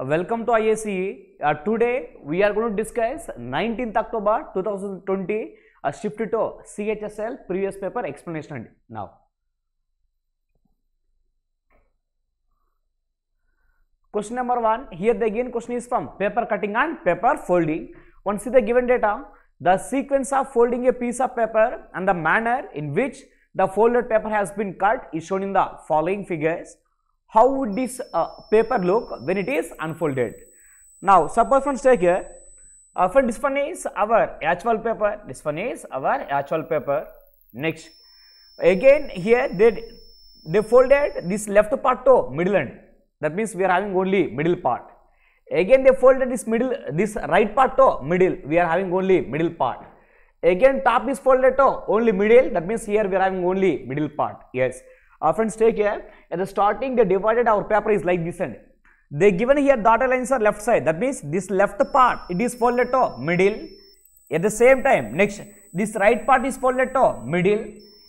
Welcome to ISE. Uh, today we are going to discuss 19th October 2020 uh, shifted to CHSL previous paper explanation now. Question number 1 here the again question is from paper cutting and paper folding. Once see the given data the sequence of folding a piece of paper and the manner in which the folded paper has been cut is shown in the following figures how would this uh, paper look when it is unfolded. Now, suppose friends take here, uh, friend this one is our actual paper, this one is our actual paper, next. Again here they, they folded this left part to middle end, that means we are having only middle part. Again they folded this middle, this right part to middle, we are having only middle part. Again top is folded to only middle, that means here we are having only middle part, yes. Our uh, friends take care. At the starting, they divided our paper is like this and they given here dotted lines are left side. That means this left part, it is folded top middle. At the same time, next, this right part is folded top middle.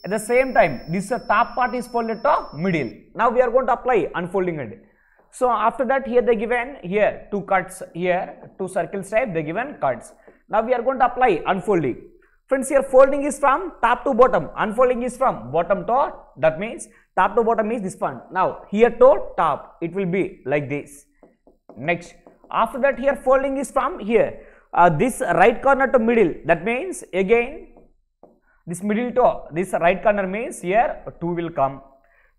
At the same time, this uh, top part is folded top middle. Now we are going to apply unfolding it. So after that, here they given here two cuts here, two circles type, they given cuts. Now we are going to apply unfolding. Friends, here folding is from top to bottom, unfolding is from bottom to That means Top to bottom is this one. Now here to top it will be like this. Next after that here folding is from here. Uh, this right corner to middle that means again this middle to this right corner means here 2 will come.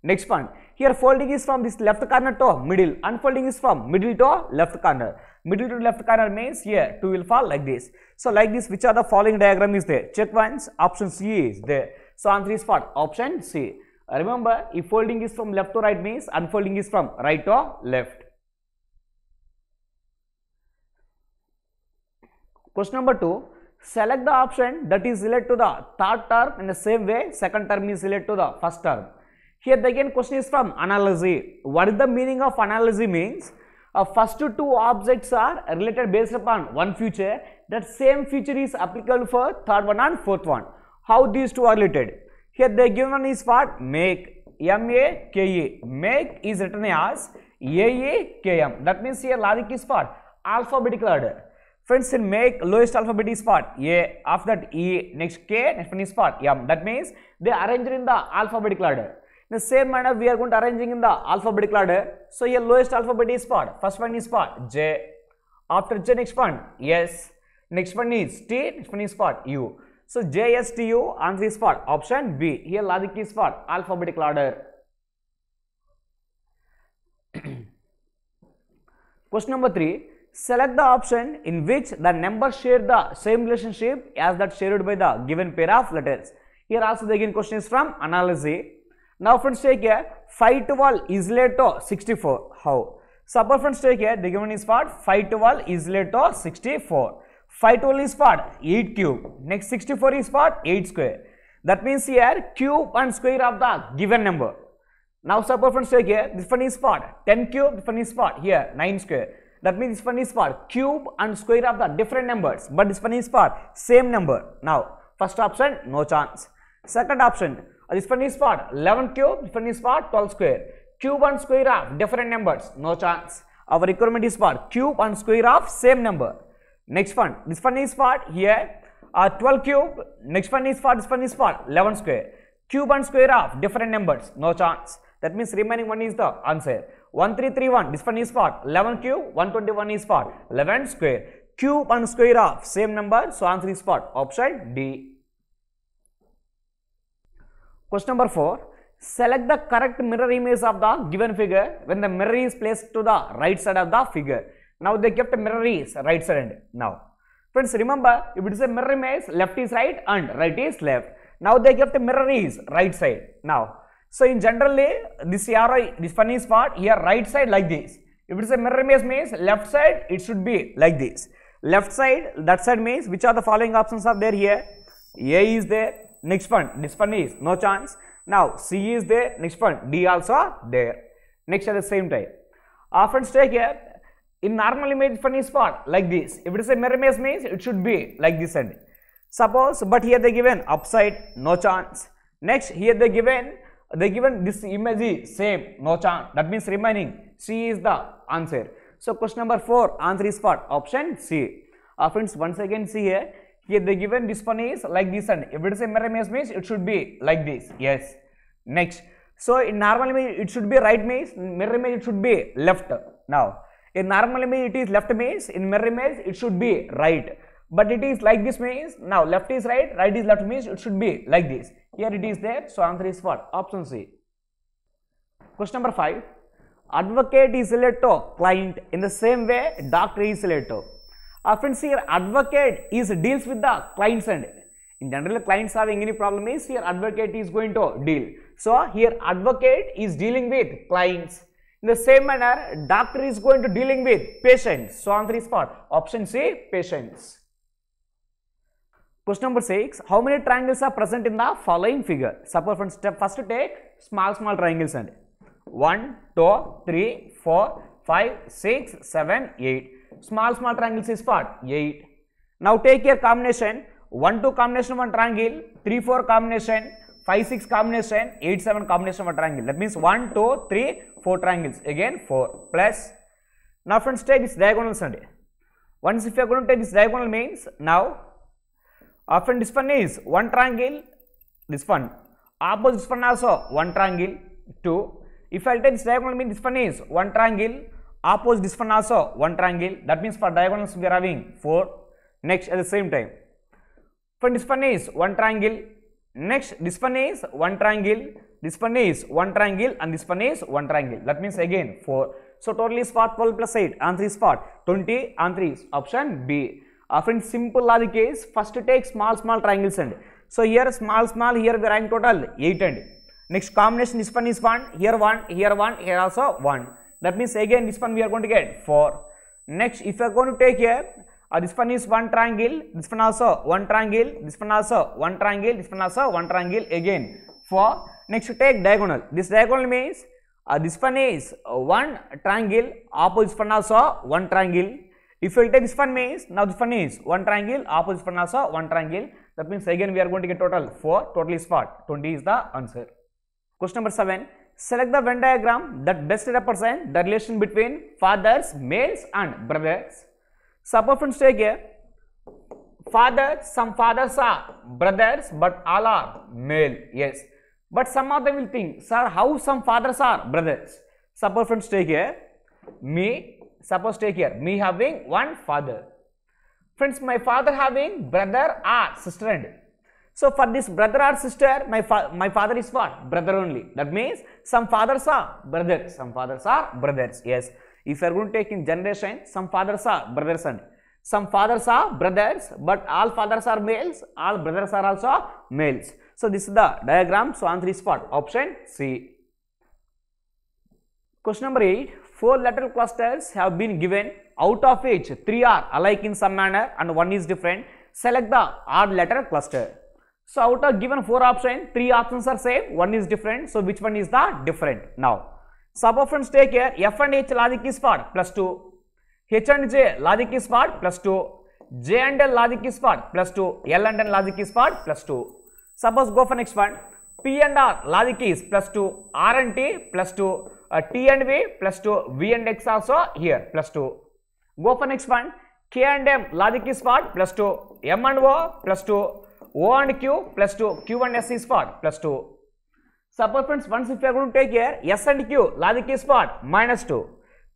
Next one here folding is from this left corner to middle unfolding is from middle to left corner. Middle to left corner means here 2 will fall like this. So like this which are the following diagram is there check once option C is there. So answer is what option C. Remember, if folding is from left to right means unfolding is from right or left. Question number 2. Select the option that is related to the third term in the same way second term is related to the first term. Here the again question is from analogy. What is the meaning of analogy means? Uh, first two objects are related based upon one feature. That same feature is applicable for third one and fourth one. How these two are related? Here the given is what? Make. M-A-K-E. Make is written as A-A-K-M. That means here logic is what? Alphabetical order. Friends, in make lowest alphabet is what? A. After that E. Next K. Next one is what? M. That means they arrange in the alphabetical order. In the same manner we are going to arranging in the alphabetical order. So here lowest alphabet is what? First one is what? J. After J next one? Yes. Next one is T. Next one is what? U. So JSTU answer is for option B. Here logic is for alphabetical order. Question number 3. Select the option in which the numbers share the same relationship as that shared by the given pair of letters. Here also the again question is from analogy. Now friends take care. 5 to all is to 64. How? Suppose friends take a the given is for 5 to all is to 64. 5 12 is what? 8 cube. Next 64 is what? 8 square. That means here cube and square of the given number. Now suppose friends take here, this one is what? 10 cube, this one is what? Here 9 square. That means this one is what? Cube and square of the different numbers. But this one is what? Same number. Now first option no chance. Second option, this one is what? 11 cube, this one is what? 12 square. Cube and square of different numbers, no chance. Our requirement is what? Cube and square of same number. Next one, this one is for here uh, 12 cube, next one is for, this one is for 11 square. Cube and square of different numbers, no chance. That means remaining one is the answer. 1331, this one is for 11 cube, 121 is for 11 square. Cube and square of same number, so answer is for option D. Question number 4. Select the correct mirror image of the given figure when the mirror is placed to the right side of the figure. Now they the mirror is right side end. Now, friends, remember if it is a mirror image, left is right and right is left. Now they the mirror is right side. Now, so in generally this arrow, this funny spot here right side like this. If it is a mirror image means left side, it should be like this. Left side, that side means which are the following options are there here. A is there, next one, this one is no chance. Now C is there, next one, D also there. Next at the same time. Our uh, friends take care, in normal image funny spot like this. If it is a mirror maze means it should be like this and suppose but here they given upside no chance. Next here they given they given this image is same no chance that means remaining C is the answer. So question number 4 answer is what option C. Uh, friends once again see here here they given this one is like this and if it is a mirror maze means it should be like this yes next so in normal image it should be right maze mirror image it should be left now in normal image, it is left maze. In mirror image, it should be right. But it is like this maze. now left is right, right is left maze. it should be like this. Here it is there, so answer is what? Option C. Question number 5. Advocate is related to client. In the same way, doctor is related to. Our uh, friends here, advocate is deals with the client's In general, clients having any problem is here advocate is going to deal. So, here advocate is dealing with clients. In the same manner, doctor is going to dealing with patients. So answer is for option C, patients. Question number 6. How many triangles are present in the following figure? Suppose from step first take small small triangles and 1, 2, 3, 4, 5, 6, 7, 8. Small small triangles is what? 8. Now take your combination 1, 2 combination 1 triangle, 3, 4 combination five six combination, eight seven combination of triangle. That means one, two, three, four triangles. Again four plus. Now friends, take this diagonal side. Once if you are going to take this diagonal means now, often this one is one triangle. This one opposite this one also one triangle two. If I take this diagonal means this one is one triangle. Opposite this one also one triangle. That means for diagonals we are having four. Next at the same time. Friend, this one is one triangle Next, this one is one triangle, this one is one triangle and this one is one triangle. That means again 4. So, total is four, 12 plus 8, answer is for 20, answer is option B. Uh, simple logic is first take small small triangles and so here small small here we rank total 8 and next combination this one is 1, here 1, here 1, here also 1. That means again this one we are going to get 4. Next if you are going to take here uh, this one is one triangle, this one also one triangle, this one also one triangle, this one also one triangle again. For next you take diagonal. This diagonal means uh, this one is one triangle, opposite one also one triangle. If you take this one means now this one is one triangle, opposite one also one triangle. That means again we are going to get total 4, total is what? 20 is the answer. Question number 7. Select the Venn diagram that best represents the relation between fathers, males and brothers friends stay here. Father, some fathers are brothers, but all are male, yes. But some of them will think, sir, how some fathers are brothers? friends stay here. me, suppose take here, me having one father. Friends, my father having brother or sister and so for this brother or sister, my, fa my father is what? Brother only. That means some fathers are brothers, some fathers are brothers. Yes. If you are going to take in generation, some fathers are brothers and some fathers are brothers, but all fathers are males, all brothers are also males. So this is the diagram. So answer is what? Option C. Question number 8. Four lateral clusters have been given out of which three are alike in some manner and one is different. Select the odd letter cluster. So out of given four options, three options are same, one is different. So which one is the different? Now suppose friends take care F and H లాదికి స్పాడ్ plus two H and J లాదికి స్పాడ్ plus two J and L లాదికి స్పాడ్ plus two L and N లాదికి స్పాడ్ plus two suppose go for next fund P and R లాదికీస్ plus two R and T plus two T and V plus two V and X also here plus two go for next fund K and M లాదికి స్పాడ్ plus two M and O plus two O and Q plus two Q and S ఈ స్పాడ్ plus two Suppose friends, once if you are going to take here, S and Q, logic is what? Minus 2.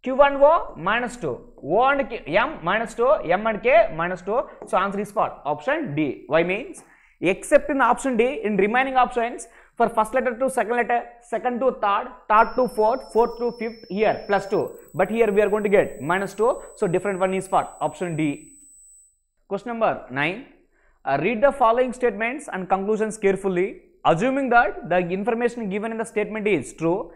Q and O, minus 2. O and K, M, minus 2. M and K, minus 2. So, answer is what? Option D. Why means? Except in option D, in remaining options, for first letter to second letter, second to third, third to fourth, fourth to fifth, here plus 2. But here we are going to get minus 2. So, different one is what? Option D. Question number 9. Uh, read the following statements and conclusions carefully assuming that the information given in the statement is true,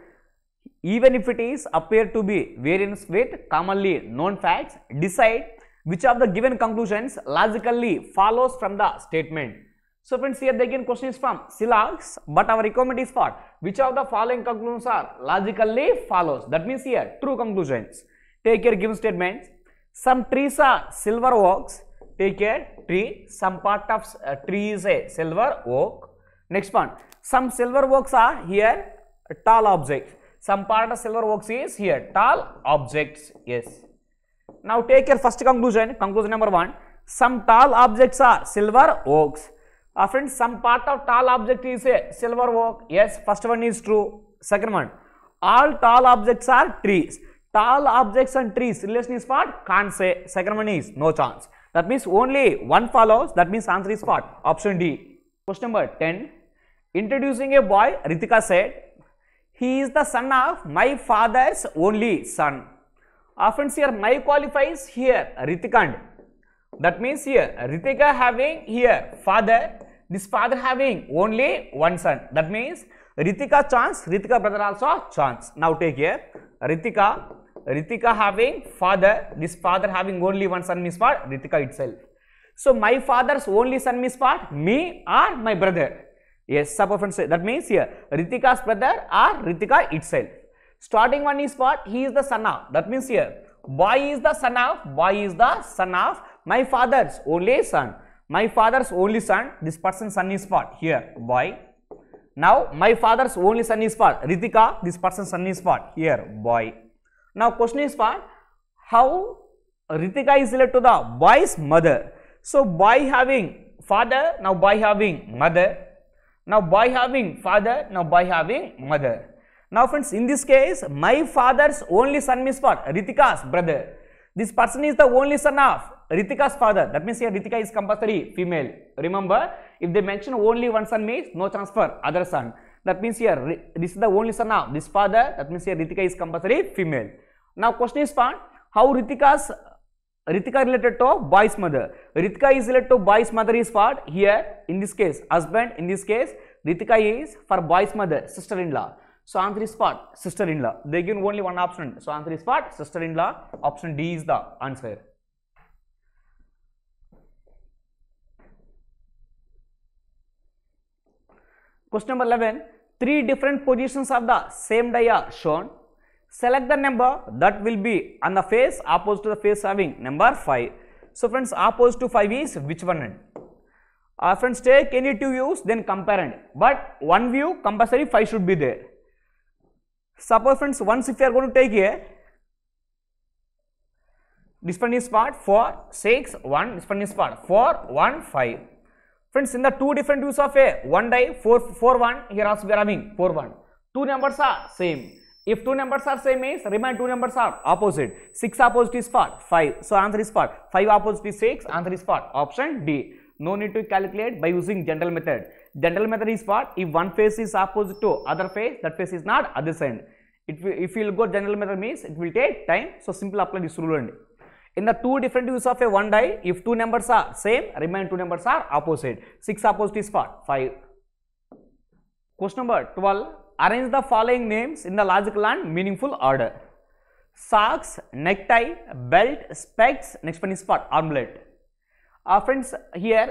even if it is appear to be variance with commonly known facts, decide which of the given conclusions logically follows from the statement. So friends here the again question is from Silax but our requirement is for which of the following conclusions are logically follows that means here true conclusions. Take care given statements. Some trees are silver oaks. Take care tree. Some part of uh, tree is a silver oak. Next one, some silver works are here tall objects. Some part of silver works is here tall objects. Yes. Now take your first conclusion. Conclusion number one, some tall objects are silver works. Uh, friends, some part of tall object is a silver oak. Yes, first one is true. Second one, all tall objects are trees. Tall objects and trees relation is what? Can't say. Second one is no chance. That means only one follows. That means answer is what? Option D. Question number 10. Introducing a boy, Ritika said, He is the son of my father's only son. Often here, my qualifies here, Ritikand. That means here, Ritika having here father, this father having only one son. That means Ritika chance, Ritika brother also chance. Now take here, Ritika, Ritika having father, this father having only one son means what? Ritika itself. So my father's only son means what? Me or my brother. Yes, sub stress. That means here Ritika's brother or Ritika itself. Starting one is what? He is the son of. That means here boy is the son of, boy is the son of my father's only son. My father's only son, this person's son is what? Here, boy. Now, my father's only son is what? Ritika, this person's son is what? Here, boy. Now, question is what? How Ritika is related to the boy's mother. So, boy having father, now boy having mother. Now by having father, now by having mother. Now friends, in this case, my father's only son is what? Ritika's brother. This person is the only son of Ritika's father. That means here Ritika is compulsory female. Remember, if they mention only one son means no transfer, other son. That means here, this is the only son of this father. That means here Ritika is compulsory female. Now question is found, how Ritika's Ritika related to boy's mother. Ritika is related to boy's mother is what? Here, in this case, husband, in this case, Ritika is for boy's mother, sister-in-law. So answer is what? Sister-in-law. They give only one option. So answer is what? Sister-in-law. Option D is the answer. Question number eleven. Three different positions of the same die are shown. select the number that will be on the face opposite to the face having number 5. So friends opposite to 5 is which one? Uh, friends take any two views then compare it. But one view compulsory 5 should be there. Suppose friends once if you are going to take a this one is part 4, 6, 1, this one is part 4, 1, 5. Friends in the two different views of A, one die 4, 4, 1 here also we are having 4, 1. Two numbers are same if two numbers are same is, remain two numbers are opposite. 6 opposite is what? 5. So answer is what? 5 opposite is 6. Answer is what? Option D. No need to calculate by using general method. General method is what? If one face is opposite to other face, that face is not adjacent. It will, if you will go general method means it will take time. So simple apply this rule and in the two different use of a one die, if two numbers are same, remain two numbers are opposite. 6 opposite is what? 5. Question number 12. Arrange the following names in the logical and meaningful order. Socks, necktie, belt, specs, next one is for armlet. Uh, friends, here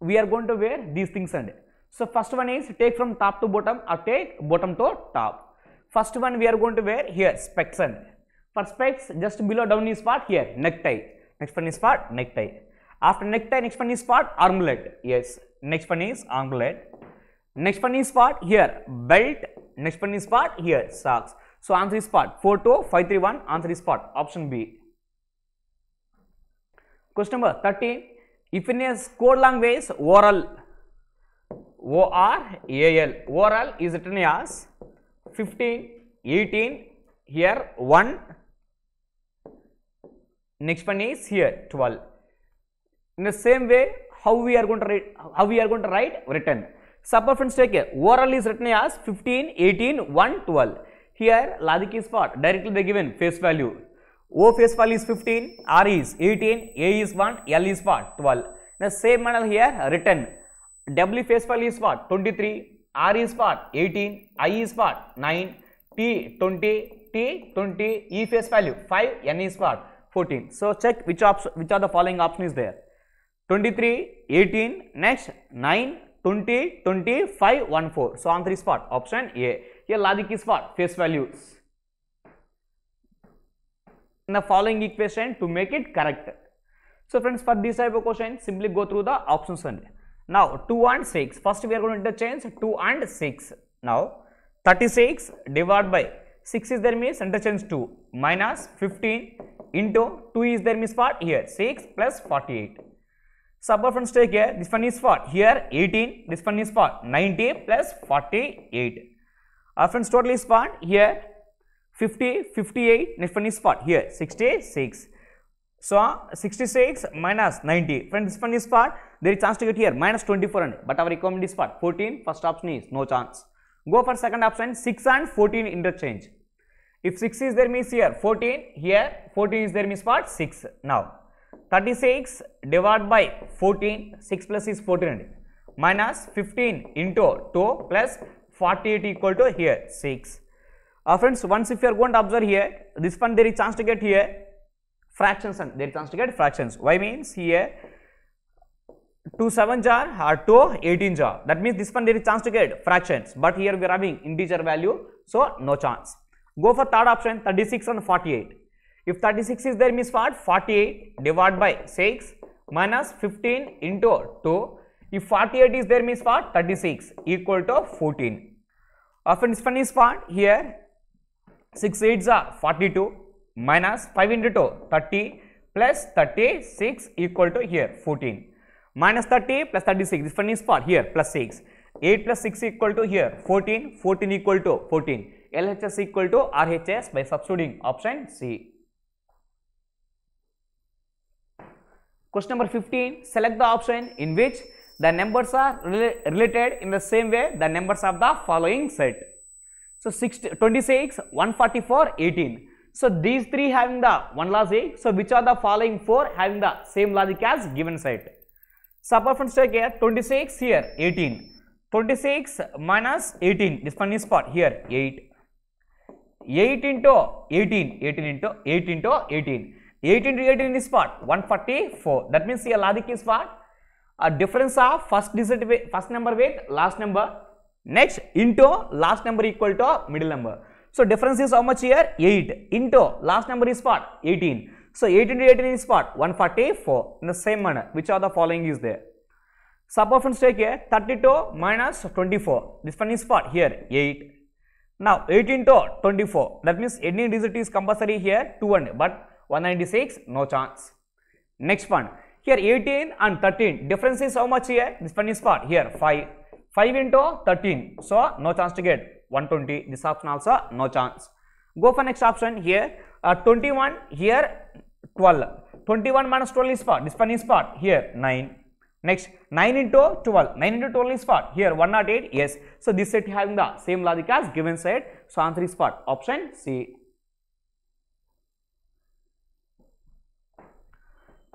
we are going to wear these things and so first one is take from top to bottom or take bottom to top. First one we are going to wear here specs and for specs just below down is part here necktie. Next one is part necktie. After necktie next one is part armlet. Yes, next one is armlet. Next one is part here, belt. Next one is part here, socks. So answer is part 42531, answer is part option B. Question number 13. If in a code language, oral, O-R-A-L, oral is written as 15, 18, here 1, next one is here 12. In the same way, how we are going to write, how we are going to write written friends take care. Overall is written as 15, 18, 1, 12. Here, logic is what? Directly they given face value. O face value is 15, R is 18, A is 1, L is what? 12. Now same manner here written. W face value is what? 23, R is what? 18, I is what? 9, T 20, T 20, E face value 5, N is what? 14. So check which option, which are the following option is there. 23, 18, next 9, twenty twenty five one four so answer is for option A ये logic is for face value the following equation to make it correct so friends for this type of question simply go through the options only now 2 and 6 first we are going to interchange 2 and 6 now 36 divided by 6 is there means interchange 2 minus 15 into 2 is there means for here 6 plus 48 friends take care. this one is for here 18, this one is for 90 plus 48. Reference total is for here 50, 58, This one is for here 66. So, 66 minus 90, Friends, this one is for there is chance to get here minus 24 and but our requirement is for 14, first option is no chance. Go for second option 6 and 14 interchange. If 6 is there means here 14, here 14 is there means what 6 now. 36 divided by 14, 6 plus is 14, minus 15 into 2 plus 48 equal to here 6. Uh, friends, once if you are going to observe here, this one there is chance to get here fractions and there is chance to get fractions. Why means here 2 7 jar or 2 18 jar. That means this one there is chance to get fractions, but here we are having integer value, so no chance. Go for third option 36 and 48. If 36 is there means what? 48 divided by 6 minus 15 into 2. If 48 is there means what? 36 equal to 14. Often this one is what? Here 6 8s are 42 minus 5 into 2 30 plus 36 equal to here 14. Minus 30 plus 36 this one is for Here plus 6. 8 plus 6 equal to here 14, 14 equal to 14. LHS equal to RHS by substituting option C. Question number 15, select the option in which the numbers are related in the same way the numbers of the following set. So, 60, 26, 144, 18. So, these three having the one logic. So, which are the following four having the same logic as given set? So, friends check here, 26 here, 18. 26 minus 18, this one is for here, 8. 8 into 18, 18 into eighteen into 18. 18 to 18 is what? 144. That means here logic is what? A difference of first digit first number with last number. Next into last number equal to middle number. So difference is how much here? 8 into last number is what? 18. So 18 to 18 is what? 144. In the same manner, which are the following is there? Suboptions take here 32 minus 24. This one is what? Here 8. Now 18 to 24. That means any digit is compulsory here two 200. But 196, no chance. Next one, here 18 and 13, difference is how much here? This one is part, here 5. 5 into 13, so no chance to get 120, this option also no chance. Go for next option here, uh, 21, here 12. 21 minus 12 is part, this one is part, here 9. Next, 9 into 12. 9 into 12 is part. Here, 108, yes. So, this set having the same logic as given set. So, answer is part. Option C.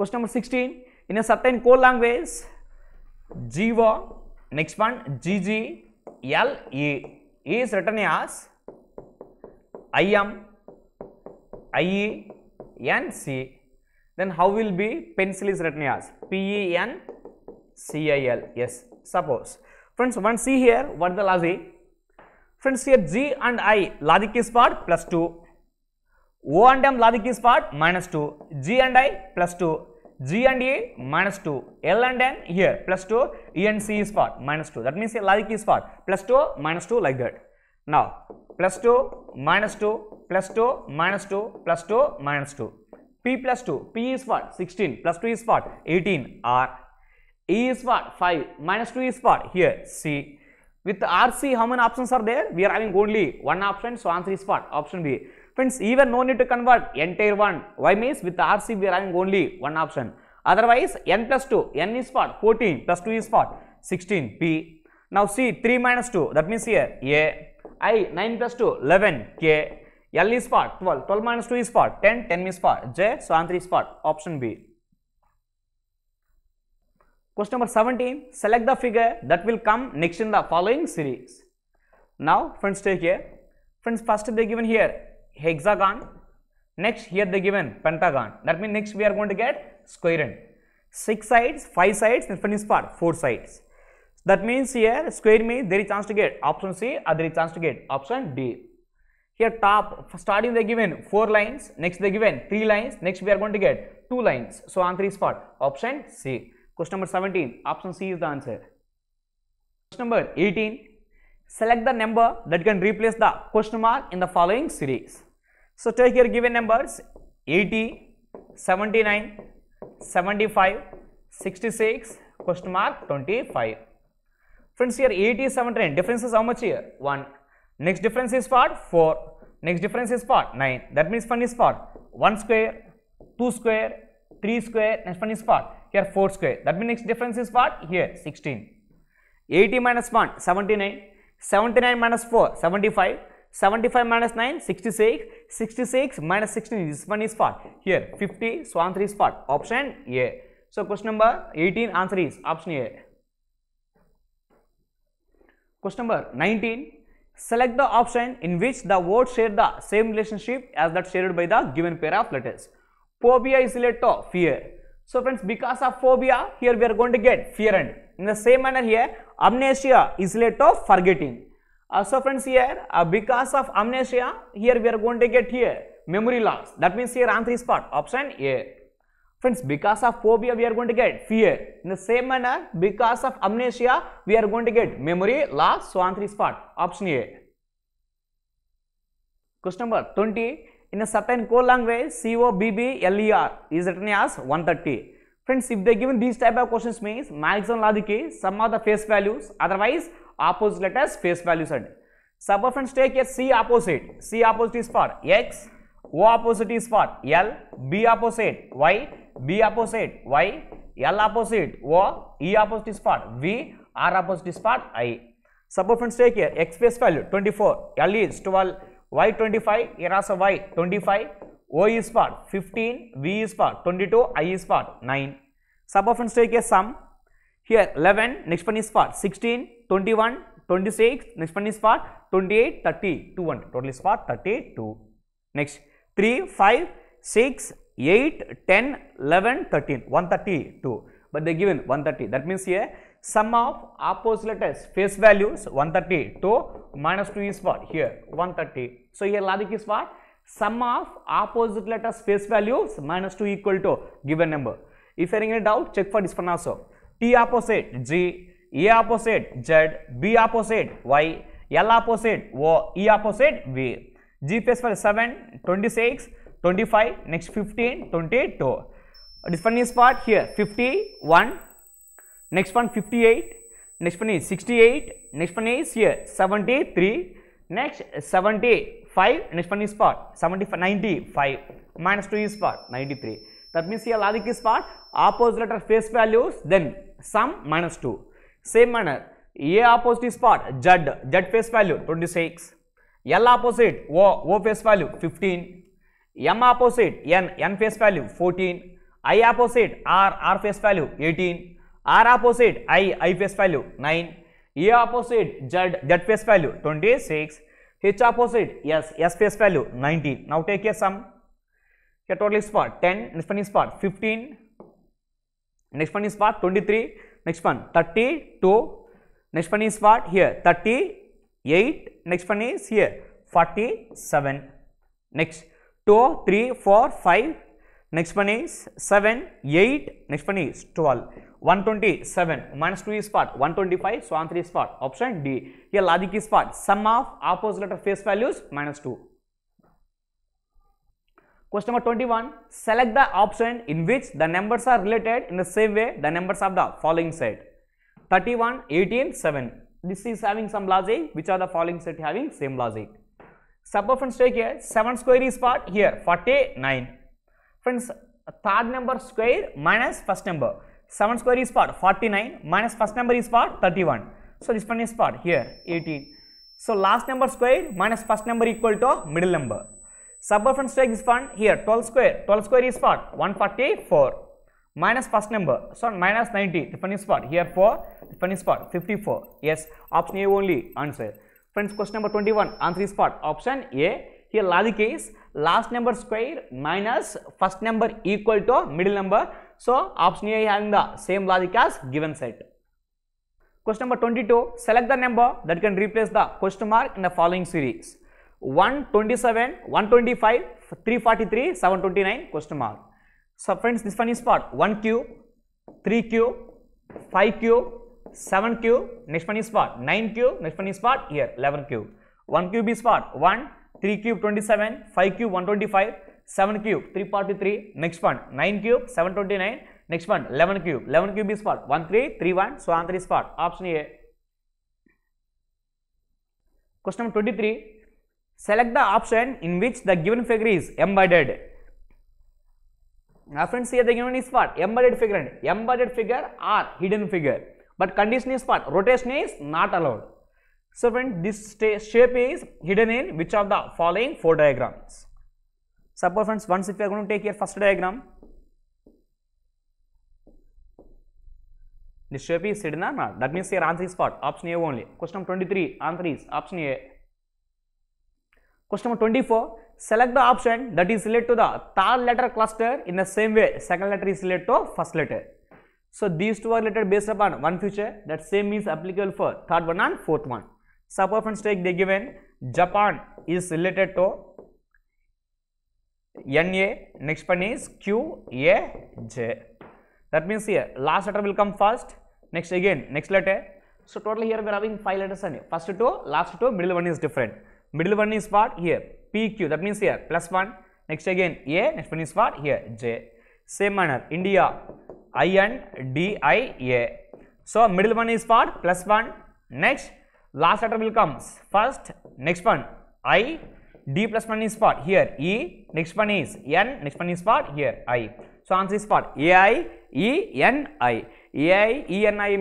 Question number 16. In a certain code language, Jiva, next one, GG, is written as IM, IE, C. Then how will be pencil is written as PEN, CIL. Yes, suppose. Friends, one see here, what the logic? Friends, here G and I logic is part plus 2. O and M logic is part minus 2. G and I plus 2. G and A minus 2, L and N here plus 2, E and C is four 2. That means like is four 2 minus 2 like that. Now plus 2 minus 2 plus 2 minus 2 plus 2 minus 2. P plus 2, P is what? 16 plus 2 is what? 18 R. E is four, 5 minus 2 is four Here C. With RC how many options are there? We are having only one option so answer is four. Option B. Friends, even no need to convert entire 1. Why means with are having only one option. Otherwise, n plus 2, n is for 14 plus 2 is for 16, P. Now see, 3 minus 2, that means here, A. I, 9 plus 2, 11, K. L is for 12. 12 minus 2 is for 10. 10 is for J. So, answer is what? Option B. Question number 17. Select the figure that will come next in the following series. Now, friends, take here. Friends, first they given here hexagon. Next, here the given pentagon. That means next we are going to get square squirant. Six sides, five sides, and finish part, four sides. That means here square means there is chance to get option C or there is chance to get option D. Here top starting the given four lines, next the given three lines, next we are going to get two lines. So answer is part Option C. Question number 17. Option C is the answer. Question number 18. Select the number that can replace the question mark in the following series. So take your given numbers 80, 79, 75, 66, question mark 25. Friends here 80, 79, difference is how much here? 1. Next difference is what? 4. Next difference is what? 9. That means one is what? 1 square, 2 square, 3 square, next one is what? Here 4 square. That means next difference is what? Here 16. 80 minus 1, 79. 79 minus 4, 75. 75 minus 9, 66. 66 minus 16, this one is for Here, 50, so answer is for Option A. So, question number 18, answer is option A. Question number 19. Select the option in which the words share the same relationship as that shared by the given pair of letters. Phobia is related to fear. So, friends, because of phobia, here we are going to get fear and in the same manner here, Amnesia is late of forgetting. Uh, so friends here, uh, because of amnesia, here we are going to get here memory loss. That means here answer is part Option A. Friends, because of phobia, we are going to get fear. In the same manner, because of amnesia, we are going to get memory loss. So answer is part Option A. Question number 20. In a certain core language, COBBLER is written as 130. Friends, if they given these type of questions means maximum law the case, sum of the face values, otherwise opposite letters face values and suppose friends take a C opposite, C opposite is for X, O opposite is for L, B opposite Y, B opposite Y, L opposite O, E opposite is for V, R opposite is for I. Suppose friends take here X face value 24, L is 12, Y 25, here also Y 25, O is part 15, V is part 22, I is part 9. Sub Suborphans take a sum. Here 11, next one is part 16, 21, 26, next one is part 28, 30, 1, Total is part 32. Next 3, 5, 6, 8, 10, 11, 13, 132. But they given 130. That means here sum of opposite letters face values 132 minus 2 is what here 130. So here logic is what sum of opposite letter space values minus 2 equal to given number. If you are in doubt, check for this one also. T opposite G, A opposite Z, B opposite Y, L opposite O, E opposite V. G space for 7, 26, 25, next 15, 22. This one is part here 51, next one 58, next one is 68, next one is here 73, next 70, 5 next one is part 75 95 minus 2 is part 93 that means here logic is part opposite letter face values then sum minus 2 same manner a opposite is part z z face value 26 l opposite o o face value 15 m opposite n n face value 14 i opposite r r face value 18 r opposite i i face value 9 a opposite z z face value 26 H opposite, yes, S face value 19. Now take a sum. Here total is part 10, next one is part 15, next one is part 23, next one 32, next one is part here 38, next one is here 47, next 2, 3, 4, 5, next one is 7, 8, next one is 12. 127 minus 2 is part 125 so answer is part option D. Here logic is part sum of opposite letter face values minus 2. Question number 21 select the option in which the numbers are related in the same way the numbers of the following set 31, 18, 7. This is having some logic which are the following set having same logic. Suppose option take here 7 square is part here 49 Friends, third number square minus first number. 7 square is what? 49 minus first number is what? 31. So this one is what? Here 18. So last number square minus first number equal to middle number. Subreference take is part here 12 square. 12 square is what? 144 minus first number. So minus 90. This one is what? Here 4. This one is what? 54. Yes. Option A only answer. Friends question number 21. Answer is what? Option A. Here logic is last number square minus first number equal to middle number. So option A having the same logic as given set. Question number 22, select the number that can replace the question mark in the following series. 127, 125, 343, 729 question mark. So friends, this one is for 1Q, 3Q, 5Q, 7Q, next one is for 9Q, next one is for here 11Q. 1Q is for 1, 3 cube 27, 5 cube 125, 7 cube 343, next one 9 cube 729, next one 11 cube, 11 cube is what? 1331, so answer is what? Option A. Question number 23, select the option in which the given figure is embedded. Now friends here the given is what? Embedded figure and embedded figure or hidden figure. But condition is what? Rotation is not allowed. So when this shape is hidden in which of the following four diagrams? Suppose friends, once if we are going to take your first diagram, this shape is hidden or not? That means your answer is what? Option A only. Question 23, answer is option A. Question number 24, select the option that is related to the third letter cluster in the same way second letter is related to first letter. So these two are related based upon one feature that same means applicable for third one and fourth one. Sub-offense take the given Japan is related to Na next one is Qaj that means here last letter will come first next again next letter so totally here we are having five letters only first two last two middle one is different middle one is what here PQ that means here plus one next again A next one is what here J same manner India I and so middle one is what plus one next last letter will comes first next one i d plus one is part here e next one is n next one is part here i so answer is part ai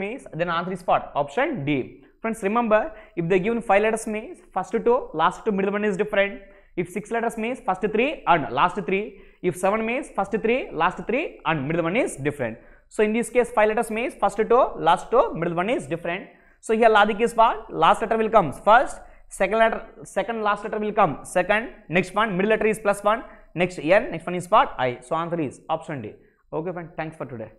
means then answer is part option d friends remember if they given five letters means first two last two middle one is different if six letters means first three and last three if seven means first three last three and middle one is different so in this case five letters means first two last two middle one is different so here logic is for last letter will come first, second letter, second last letter will come second, next one middle letter is plus one, next n, next one is for i. So answer is option D. Okay fine, thanks for today.